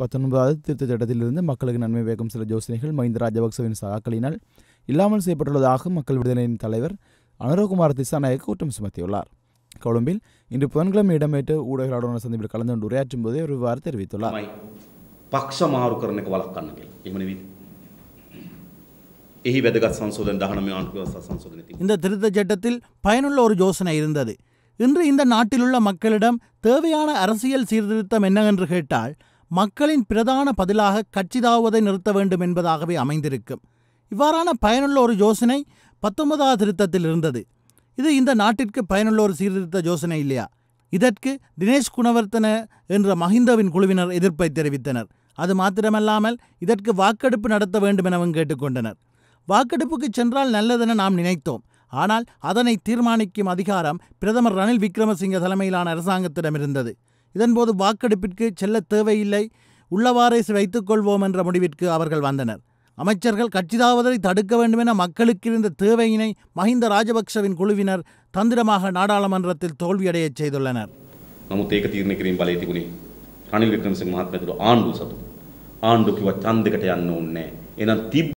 பத்தொன்பதாவது திருத்த சட்டத்திலிருந்து மக்களுக்கு நன்மை பயக்கும் சில ஜோசனைகள் மஹிந்த ராஜபக்சவின் சகாக்களினால் இல்லாமல் செய்யப்பட்டுள்ளதாக மக்கள் விடுதலையின் தலைவர் அனுரகுமார் திசாநாயக் குற்றம் சுமத்தியுள்ளார் கொழும்பில் இன்று புதன்கிழமை இடம்பெற்ற ஊடகங்களுடன் சந்திப்பில் கலந்து கொண்டு உரையாற்றும் போது ஒரு இவ்வாறு தெரிவித்துள்ளார் පක්ෂමාරුකරණක වලක් කන්න இந்த திருத்த சட்டத்தில் பயனுள்ள ஒரு யோசனை இருந்தது இன்று இந்த நாட்டிலுள்ள மக்களிடம் தேவையான அரசியல் சீர்திருத்தம் என்னவென்று கேட்டால் மக்களின் பிரதான பதிலாக கட்சிதாவதை நிறுத்த வேண்டும் என்பதாகவே அமைந்திருக்கும் இவ்வாறான பயனுள்ள ஒரு யோசனை பத்தொன்பதாவது திருத்தத்தில் இருந்தது இது இந்த நாட்டிற்கு பயனுள்ள ஒரு சீர்திருத்த யோசனை இல்லையா இதற்கு தினேஷ் குணவர்த்தன என்ற மஹிந்தவின் குழுவினர் எதிர்ப்பை தெரிவித்தனர் அது மாத்திரமல்லாமல் இதற்கு வாக்கெடுப்பு நடத்த வேண்டும் எனவும் கேட்டுக்கொண்டனர் வாக்கெடுப்புக்கு சென்றால் நல்லதென நாம் நினைத்தோம் ஆனால் அதனை தீர்மானிக்கும் அதிகாரம் பிரதமர் ரணில் விக்ரமசிங்க தலைமையிலான அரசாங்கத்திடம் இருந்தது இதன்போது வாக்கெடுப்பிற்கு செல்ல தேவையில்லை வைத்துக் வைத்துக்கொள்வோம் என்ற முடிவிற்கு அவர்கள் வந்தனர் அமைச்சர்கள் கட்சிதாவதை தடுக்க வேண்டுமென மக்களுக்கு இருந்த தேவையினை மஹிந்த ராஜபக்சவின் குழுவினர் தந்திரமாக நாடாளுமன்றத்தில் தோல்வியடைய செய்துள்ளனர்